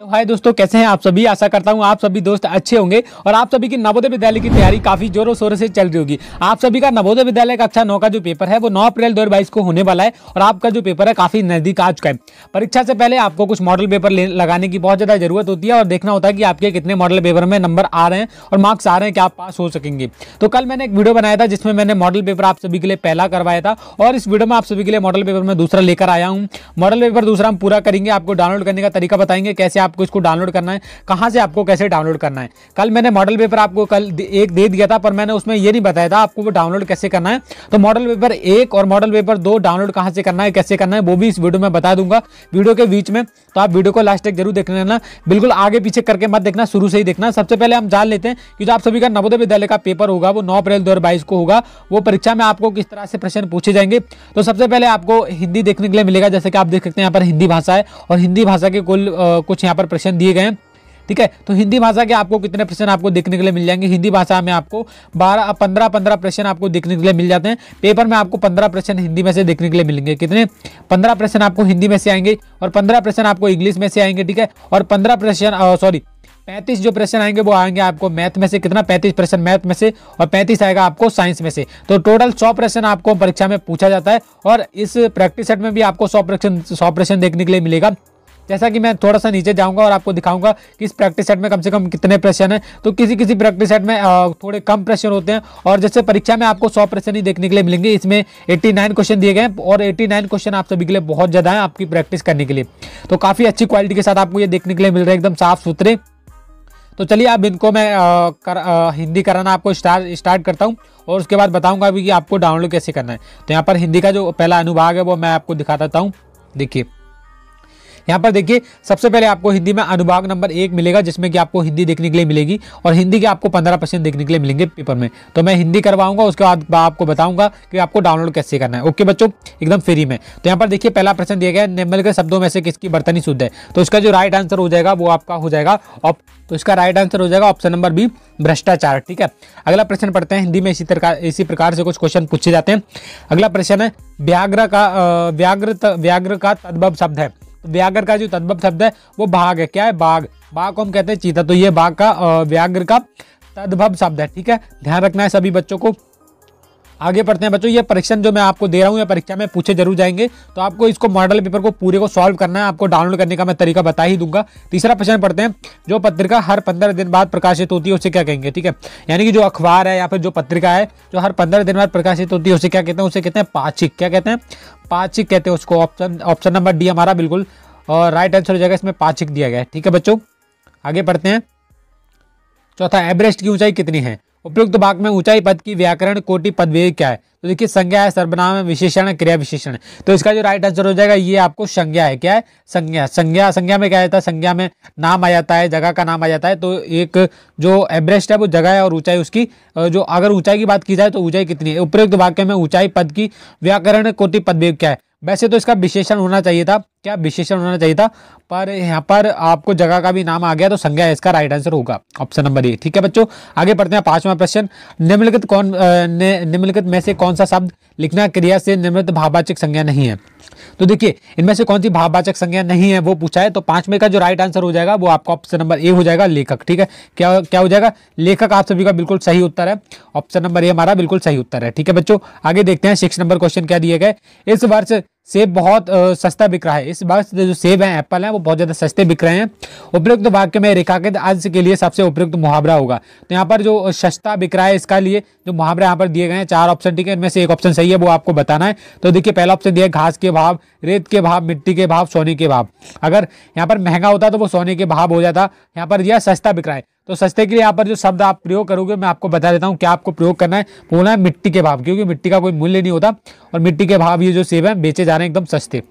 तो हाय दोस्तों कैसे हैं आप सभी आशा करता हूं आप सभी दोस्त अच्छे होंगे और आप सभी की नवोदय विद्यालय की तैयारी काफी जोरों शोरों से चल रही होगी आप सभी का नवोदय विद्यालय कक्षा नौ का अच्छा जो पेपर है वो 9 अप्रैल दो को होने वाला है और आपका जो पेपर है काफी नजदीक आ चुका है परीक्षा से पहले आपको कुछ मॉडल पेपर लगाने की बहुत ज्यादा जरूरत होती है और देखना होता है कि आपके कितने मॉडल पेपर में नंबर आ रहे हैं और मार्क्स आ रहे हैं कि आप पास हो सकेंगे तो कल मैंने एक वीडियो बनाया था जिसमें मैंने मॉडल पेपर आप सभी के लिए पहला करवाया था और इस वीडियो में आप सभी के लिए मॉडल पेपर में दूसरा लेकर आया हूँ मॉडल पेपर दूसरा हम पूरा करेंगे आपको डाउनलोड करने का तरीका बताएंगे कैसे आप आपको इसको डाउनलोड करना है कहाँ से आपको कैसे डाउनलोड करना है कल मैंने मॉडल पेपर आपको कल एक दे दिया था पर मैंने उसमें यह नहीं बताया था आपको वो डाउनलोड कैसे करना है तो मॉडल पेपर एक और मॉडल पेपर दो डाउनलोड कहाँ से करना है कैसे करना है वो भी इस वीडियो में बता दूंगा वीडियो के बीच में तो आप वीडियो को लास्ट तक जरूर देख लेना बिल्कुल आगे पीछे करके मत देखना शुरू से ही देखना सबसे पहले हम जान लेते हैं कि जो आप सभी का नवोदय विद्यालय का पेपर होगा वो नौ अप्रैल दो को होगा वो परीक्षा में आपको किस तरह से प्रश्न पूछे जाएंगे तो सबसे पहले आपको हिंदी देखने के लिए मिलेगा जैसे कि आप देख सकते हैं यहाँ पर हिंदी भाषा है और हिंदी भाषा के कुल कुछ यहाँ पर प्रश्न दिए गए हैं ठीक है तो हिंदी भाषा के आपको कितने प्रश्न आपको देखने के लिए मिल जाएंगे हिंदी भाषा में आपको बारह पंद्रह पंद्रह प्रश्न आपको देखने के लिए मिल जाते हैं पेपर में आपको पंद्रह प्रश्न हिंदी में से देखने के लिए मिलेंगे कितने पंद्रह प्रश्न आपको हिंदी में से आएंगे और पंद्रह प्रश्न आपको इंग्लिश में से आएंगे ठीक है और पंद्रह प्रश्न सॉरी पैंतीस जो प्रश्न आएंगे वो आएंगे आपको मैथ में से कितना पैंतीस प्रश्न मैथ में से और पैंतीस आएगा आपको साइंस में से तो टोटल सौ प्रश्न आपको परीक्षा में पूछा जाता है और इस प्रैक्टिस सेट में भी आपको सौ प्रश्न सौ प्रश्न देखने के लिए मिलेगा जैसा कि मैं थोड़ा सा नीचे जाऊँगा और आपको दिखाऊंगा कि इस प्रैक्टिस सेट में कम से कम कितने प्रश्न हैं तो किसी किसी प्रैक्टिस सेट में थोड़े कम प्रश्न होते हैं और जैसे परीक्षा में आपको सौ प्रश्न ही देखने के लिए मिलेंगे इसमें एट्टी क्वेश्चन दिए गए और एट्टी क्वेश्चन आप सभी के लिए बहुत ज़्यादा है आपकी प्रैक्टिस करने के लिए तो काफ़ी अच्छी क्वालिटी के साथ आपको ये देखने के लिए मिल रहा है एकदम साफ सुथरे तो चलिए अब इनको मैं आ, कर, आ, हिंदी कराना आपको स्टार्ट स्टार्ट करता हूँ और उसके बाद बताऊँगा भी कि आपको डाउनलोड कैसे करना है तो यहाँ पर हिंदी का जो पहला अनुभाग है वो मैं आपको दिखा देता हूँ देखिए यहाँ पर देखिए सबसे पहले आपको हिंदी में अनुभाग नंबर एक मिलेगा जिसमें कि आपको हिंदी देखने के लिए मिलेगी और हिंदी के आपको पंद्रह परसेंट देखने के लिए मिलेंगे पेपर में तो मैं हिंदी करवाऊंगा उसके बाद आपको बताऊंगा कि आपको डाउनलोड कैसे करना है ओके बच्चों एकदम फ्री में तो यहाँ पर देखिए पहला प्रश्न दिया गया निम्बल के शब्दों में से किसकी बर्तनी शुद्ध है तो उसका जो राइट आंसर हो जाएगा वो आपका हो जाएगा तो इसका राइट आंसर हो जाएगा ऑप्शन नंबर बी भ्रष्टाचार ठीक है अगला प्रश्न पढ़ते हैं हिंदी में इसी प्रकार इसी प्रकार से कुछ क्वेश्चन पूछे जाते हैं अगला प्रश्न है व्याग्र का व्याग्र व्याग्र का तद्भव शब्द है तो व्याघ्र का जो तद्भव शब्द है वो बाघ है क्या है बाघ बाघ को हम कहते हैं चीता तो ये बाघ का व्याघ्र का तद्भव शब्द है ठीक है ध्यान रखना है सभी बच्चों को आगे पढ़ते हैं बच्चों ये परीक्षण जो मैं आपको दे रहा हूँ या परीक्षा में पूछे जरूर जाएंगे तो आपको इसको मॉडल पेपर को पूरे को सॉल्व करना है आपको डाउनलोड करने का मैं तरीका बता ही दूंगा तीसरा प्रश्न पढ़ते हैं जो पत्रिका हर पंद्रह दिन बाद प्रकाशित होती है उसे क्या कहेंगे ठीक है यानी कि जो अखबार है या फिर जो पत्रिका है जो हर पंद्रह दिन बाद प्रकाशित होती है उसे क्या कहते हैं उसे कहते हैं पाचिक क्या कहते हैं पाचिक कहते हैं उसको ऑप्शन ऑप्शन नंबर डी हमारा बिल्कुल और राइट आंसर हो जाएगा इसमें पाचिक दिया गया है ठीक है बच्चों आगे पढ़ते हैं चौथा एवरेस्ट की ऊंचाई कितनी है उपयुक्त भाग में ऊंचाई पद की व्याकरण कोटि पदवेद क्या है तो देखिए संज्ञा है सर्वनाम है विशेषण क्रिया विशेषण तो इसका जो राइट आंसर हो जाएगा ये आपको संज्ञा है क्या है संज्ञा संज्ञा संज्ञा में क्या जाता है संज्ञा में नाम आ जाता है जगह का नाम आ जाता है तो एक जो एवरेस्ट है वो जगह है और ऊंचाई उसकी जो अगर ऊंचाई की बात की जाए तो ऊंचाई कितनी है उपयुक्त वाक्य में ऊंचाई पद की व्याकरण कोटि पदवेद क्या है वैसे तो इसका विशेषण होना चाहिए था क्या विशेषण होना चाहिए था पर यहाँ पर आपको जगह का भी नाम आ गया तो संज्ञा इसका राइट आंसर होगा ऑप्शन नंबर ए ठीक है बच्चों आगे पढ़ते हैं पांचवा प्रश्न निम्नलिखित कौन निम्नलिखित में से कौन सा शब्द लिखना क्रिया से निर्मित भाववाचक संज्ञा नहीं है तो देखिए इनमें से कौन सी भाववाचक संज्ञा नहीं है वो पूछा है तो पांचवे का जो राइट आंसर हो जाएगा वो आपका ऑप्शन नंबर ए हो जाएगा लेखक ठीक है क्या क्या हो जाएगा लेखक आप सभी का बिल्कुल सही उत्तर है ऑप्शन नंबर ए हमारा बिल्कुल सही उत्तर है ठीक है बच्चों आगे देखते हैं सिक्स नंबर क्वेश्चन क्या दिए गए इस वर्ष सेब बहुत सस्ता बिक रहा है इस से जो सेब हैं एप्पल हैं वो बहुत ज़्यादा सस्ते बिक रहे हैं उपयुक्त तो वाक्य में रेखाकित अंश के लिए सबसे उपयुक्त तो मुहावरा होगा तो यहाँ पर जो सस्ता बिक रहा है इसका लिए जो मुहावरा यहाँ पर दिए गए हैं चार ऑप्शन ठीक है इनमें से एक ऑप्शन सही है वो आपको बताना है तो देखिए पहला ऑप्शन दिया है घास के भाव रेत के भाव मिट्टी के भाव सोने के भाव अगर यहाँ पर महंगा होता तो वो सोने के भाव हो जाता यहाँ पर दिया सस्ता बिक रहा है तो सस्ते के लिए यहाँ पर जो शब्द आप प्रयोग करोगे मैं आपको बता देता हूँ क्या आपको प्रयोग करना है बोलना है मिट्टी के भाव क्योंकि मिट्टी का कोई मूल्य नहीं होता और मिट्टी के भाव ये जो सेब है बेचे जा रहे हैं एकदम सस्ते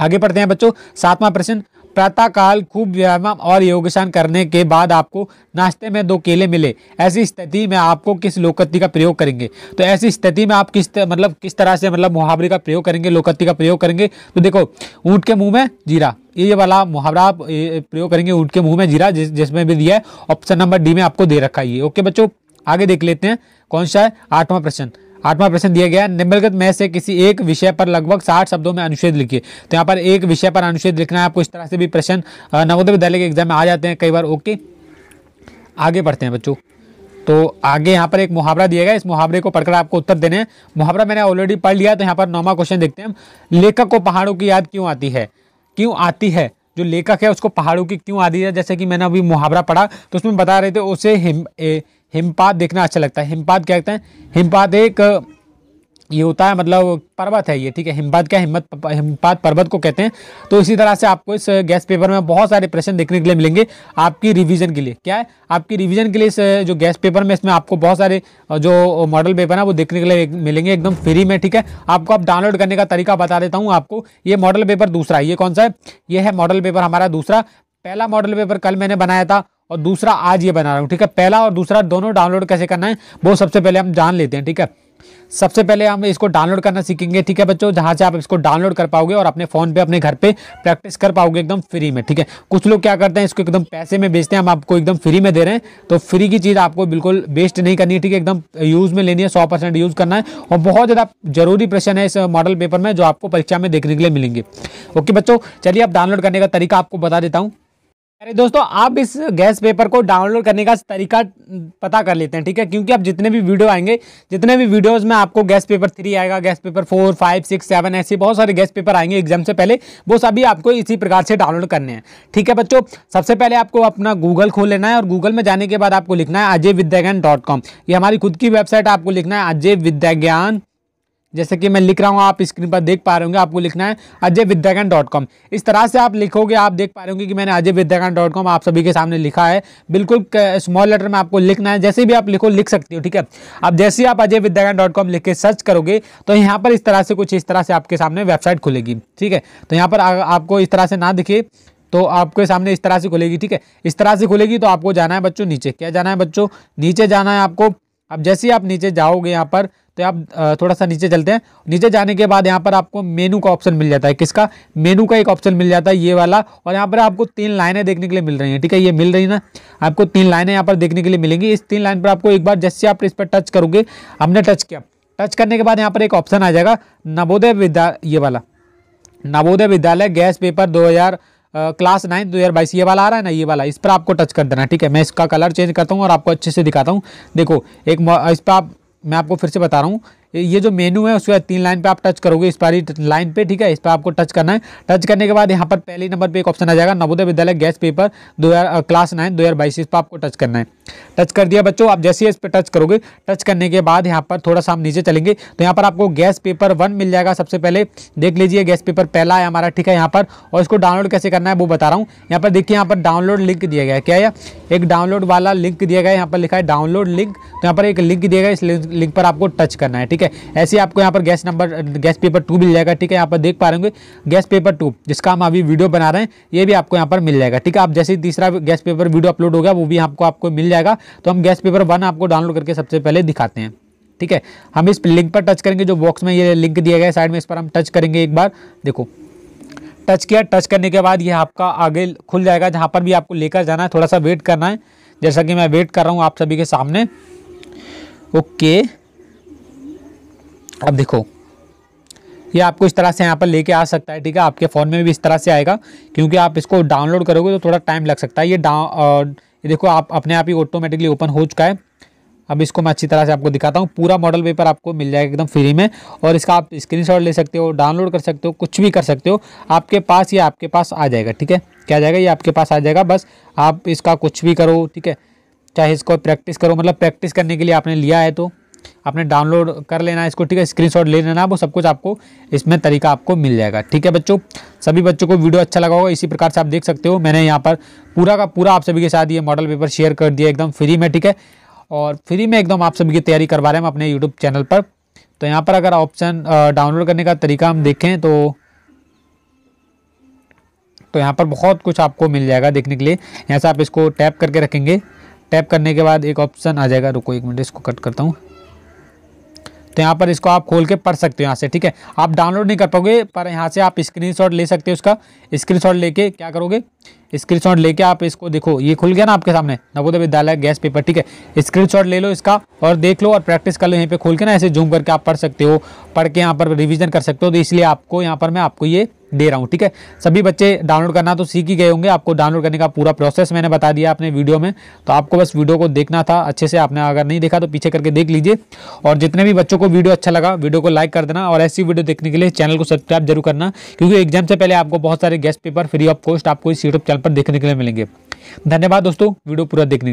आगे पढ़ते हैं बच्चों सातवां प्रश्न प्रातःकाल खूब व्यायाम और योगशान करने के बाद आपको नाश्ते में दो केले मिले ऐसी स्थिति में आपको किस लोकत्ति का प्रयोग करेंगे तो ऐसी स्थिति में आप किस मतलब किस तरह से मतलब मुहावरे का प्रयोग करेंगे लोकत्ति का प्रयोग करेंगे तो देखो ऊँट के मुँह में जीरा ये वाला मुहावरा आप प्रयोग करेंगे ऊँट के मुँह में जीरा जिसमें भी दिया है ऑप्शन नंबर डी में आपको दे रखा है ओके बच्चों आगे देख लेते हैं कौन सा है आठवां प्रश्न आठवां प्रश्न दिया गया निम्नलिखित में से किसी एक विषय पर लगभग साठ शब्दों में अनुच्छेद लिखिए तो यहाँ पर एक विषय पर अनुच्छेद लिखना है आपको इस तरह से भी प्रश्न नवोदय विद्यालय के एग्जाम में आ जाते हैं कई बार ओके आगे पढ़ते हैं बच्चों तो आगे यहाँ पर एक मुहावरा दिया गया इस मुहावरे को पढ़कर आपको उत्तर देने हैं मुहावरा मैंने ऑलरेडी पढ़ लिया तो यहाँ पर नौवा क्वेश्चन देखते हैं लेखक को पहाड़ों की याद क्यों आती है क्यों आती है जो लेखक है उसको पहाड़ों की क्यों आती है जैसे कि मैंने अभी मुहावरा पढ़ा तो उसमें बता रहे थे उसे हिमपात देखना अच्छा लगता है हिमपात क्या कहते हैं हिमपात एक ये होता है मतलब पर्वत है ये ठीक है हिमपात क्या हिम्मत हिमपात पर्वत को कहते हैं तो इसी तरह से आपको इस गैस पेपर में बहुत सारे प्रश्न देखने के लिए मिलेंगे आपकी रिवीजन के लिए क्या है आपकी रिवीजन के लिए इस जो गैस पेपर में इसमें आपको बहुत सारे जो मॉडल पेपर है वो देखने के लिए मिलेंगे एकदम फ्री में ठीक है आपको आप डाउनलोड करने का तरीका बता देता हूँ आपको ये मॉडल पेपर दूसरा ये कौन सा है ये है मॉडल पेपर हमारा दूसरा पहला मॉडल पेपर कल मैंने बनाया था और दूसरा आज ये बना रहा हूँ ठीक है पहला और दूसरा दोनों डाउनलोड कैसे करना है वो सबसे पहले हम जान लेते हैं ठीक है सबसे पहले हम इसको डाउनलोड करना सीखेंगे ठीक है बच्चों जहाँ से आप इसको डाउनलोड कर पाओगे और अपने फ़ोन पे अपने घर पे प्रैक्टिस कर पाओगे एकदम फ्री में ठीक है कुछ लोग क्या करते हैं इसको एकदम पैसे में बेचते हैं हम आपको एकदम फ्री में दे रहे हैं तो फ्री की चीज़ आपको बिल्कुल वेस्ट नहीं करनी है ठीक है एकदम यूज़ में लेनी है सौ यूज़ करना है और बहुत ज़्यादा जरूरी प्रश्न है इस मॉडल पेपर में जो आपको परीक्षा में देखने के लिए मिलेंगे ओके बच्चों चलिए आप डाउनलोड करने का तरीका आपको बता देता हूँ अरे दोस्तों आप इस गैस पेपर को डाउनलोड करने का तरीका पता कर लेते हैं ठीक है क्योंकि आप जितने भी वीडियो आएंगे जितने भी वीडियोस में आपको गैस पेपर थ्री आएगा guess paper four five six seven ऐसे बहुत सारे गैस पेपर आएंगे एग्जाम से पहले वो सभी आपको इसी प्रकार से डाउनलोड करने हैं ठीक है बच्चों सबसे पहले आपको अपना गूगल खोल लेना है और गूगल में जाने के बाद आपको लिखना है अजय ये हमारी खुद की वेबसाइट आपको लिखना है अजय जैसे कि मैं लिख रहा हूँ आप स्क्रीन पर देख पा रहे होंगे आपको लिखना है अजय विद्यागन डॉट कॉम इस तरह से आप लिखोगे आप देख पा रहे होंगे कि मैंने अजय विद्यागन डॉट कॉम आप सभी के सामने लिखा है बिल्कुल स्मॉल लेटर में आपको लिखना है जैसे भी आप लिखो लिख सकते हो ठीक है अब जैसे ही आप अजय विद्यागन डॉट कॉम लिख के सर्च करोगे तो यहाँ पर इस तरह से कुछ इस तरह से आपके सामने वेबसाइट खुलेगी ठीक है तो यहाँ पर आपको इस तरह से ना दिखे तो आपके सामने इस तरह से खुलेगी ठीक है इस तरह से खुलेगी तो आपको जाना है बच्चों नीचे क्या जाना है बच्चों नीचे जाना है आपको अब जैसे ही आप नीचे जाओगे यहाँ पर तो आप थोड़ा सा नीचे चलते हैं नीचे जाने के बाद यहाँ पर आपको मेनू का ऑप्शन मिल जाता है किसका मेनू का एक ऑप्शन मिल जाता है ये वाला और यहाँ पर आपको तीन लाइनें देखने के लिए मिल रही हैं ठीक है ये मिल रही ना आपको तीन लाइनें यहाँ पर देखने के लिए मिलेंगी इस तीन लाइन पर आपको एक बार जैसे आप इस पर टच करोगे हमने टच किया टच करने के बाद यहाँ पर एक ऑप्शन आ जाएगा नवोदय विद्या ये वाला नवोदय विद्यालय गैस पेपर दो क्लास नाइन दो हज़ार बाईस ये वाला आ रहा है ना ये वाला इस पर आपको टच कर देना ठीक है मैं इसका कलर चेंज करता हूँ और आपको अच्छे से दिखाता हूँ देखो एक इस पर आप मैं आपको फिर से बता रहा हूँ ये जो मेनू है उसके बाद तीन लाइन पे आप टच करोगे इस पारी लाइन पे ठीक है इस पर आपको टच करना है टच करने के बाद यहाँ पर पहले नंबर पे एक ऑप्शन आ जाएगा नवोदय विद्यालय गैस पेपर दो हजार क्लास नाइन दो हज़ार बाईस इस पर आपको टच करना है टच कर दिया बच्चों आप जैसे ही इस पर टच करोगे टच करने के बाद यहाँ पर थोड़ा सा हम नीचे चलेंगे तो यहाँ पर आपको गैस पेपर वन मिल जाएगा सबसे पहले देख लीजिए गैस पेपर पहला है हमारा ठीक है यहाँ पर और इसको डाउनलोड कैसे करना है वो बता रहा हूँ यहाँ पर देखिए यहाँ पर डाउनलोड लिंक दिया गया क्या है एक डाउनलोड वाला लिंक दिया गया यहाँ पर लिखा है डाउनलोड लिंक तो यहाँ पर एक लिंक दिया गया इस लिंक पर आपको टच करना है ठीक है ठीक है ऐसे आपको यहाँ पर guess number guess paper two मिल जाएगा ठीक है यहाँ पर देख पा रहे होंगे गैस पेपर टू जिसका हम अभी वीडियो बना रहे हैं ये भी आपको यहाँ पर मिल जाएगा ठीक है आप जैसे तीसरा गैस पेपर वीडियो अपलोड होगा वो भी आपको आपको मिल जाएगा तो हम गैस पेपर वन आपको डाउनलोड करके सबसे पहले दिखाते हैं ठीक है हम इस लिंक पर टच करेंगे जो बॉक्स में ये लिंक दिया गया साइड में इस पर हम टच करेंगे एक बार देखो टच किया टच करने के बाद ये आपका आगे खुल जाएगा जहाँ पर भी आपको लेकर जाना है थोड़ा सा वेट करना है जैसा कि मैं वेट कर रहा हूँ आप सभी के सामने ओके अब देखो ये आपको इस तरह से यहाँ पर लेके आ सकता है ठीक है आपके फ़ोन में भी इस तरह से आएगा क्योंकि आप इसको डाउनलोड करोगे तो थोड़ा टाइम लग सकता है ये डाउन ये देखो आप अपने आप ही ऑटोमेटिकली ओपन हो चुका है अब इसको मैं अच्छी तरह से आपको दिखाता हूँ पूरा मॉडल पेपर आपको मिल जाएगा एकदम फ्री में और इसका आप स्क्रीनशॉट ले सकते हो डाउनलोड कर सकते हो कुछ भी कर सकते हो आपके पास ये आपके पास आ जाएगा ठीक है क्या जाएगा ये आपके पास आ जाएगा बस आप इसका कुछ भी करो ठीक है चाहे इसको प्रैक्टिस करो मतलब प्रैक्टिस करने के लिए आपने लिया है तो आपने डाउनलोड कर लेना इसको ठीक है स्क्रीनशॉट ले लेना वो सब कुछ आपको इसमें तरीका आपको मिल जाएगा ठीक है बच्चों सभी बच्चों को वीडियो अच्छा लगा होगा इसी प्रकार से आप देख सकते हो मैंने यहाँ पर पूरा का पूरा आप सभी के साथ ये मॉडल पेपर शेयर कर दिया एकदम फ्री में ठीक है और फ्री में एकदम आप सभी की तैयारी करवा रहे हैं हम अपने यूट्यूब चैनल पर तो यहाँ पर अगर ऑप्शन डाउनलोड करने का तरीका हम देखें तो तो यहाँ पर बहुत कुछ आपको मिल जाएगा देखने के लिए यहाँ से आप इसको टैप करके रखेंगे टैप करने के बाद एक ऑप्शन आ जाएगा रुको एक मिनट इसको कट करता हूँ तो यहाँ पर इसको आप खोल के पढ़ सकते हो यहाँ से ठीक है आप डाउनलोड नहीं कर पाओगे पर यहाँ से आप स्क्रीनशॉट ले सकते हो उसका स्क्रीनशॉट लेके क्या करोगे स्क्रीनशॉट लेके आप इसको देखो ये खुल गया ना आपके सामने नवोदय विद्यालय गैस पेपर ठीक है स्क्रीनशॉट ले लो इसका और देख लो और प्रैक्टिस कर लो यहीं पे खोल के ना ऐसे जूम करके आप पढ़ सकते हो पढ़ के यहाँ पर रिवीजन कर सकते हो तो इसलिए आपको यहाँ पर मैं आपको ये दे रहा हूँ ठीक है सभी बच्चे डाउनलोड करना तो सीख ही गए होंगे आपको डाउनलोड करने का पूरा प्रोसेस मैंने बता दिया अपने वीडियो में तो आपको बस वीडियो को देखना था अच्छे से आपने अगर नहीं देखा तो पीछे करके देख लीजिए और जितने भी बच्चों को वीडियो अच्छा लगा वीडियो को लाइक कर देना और ऐसी वीडियो देखने के लिए चैनल को सब्सक्राइब जरूर करना क्योंकि एग्जाम से पहले आपको बहुत सारे guest paper free of cost आपको इस यूट्यूब चैनल पर देखने के लिए मिलेंगे धन्यवाद दोस्तों वीडियो पूरा देखने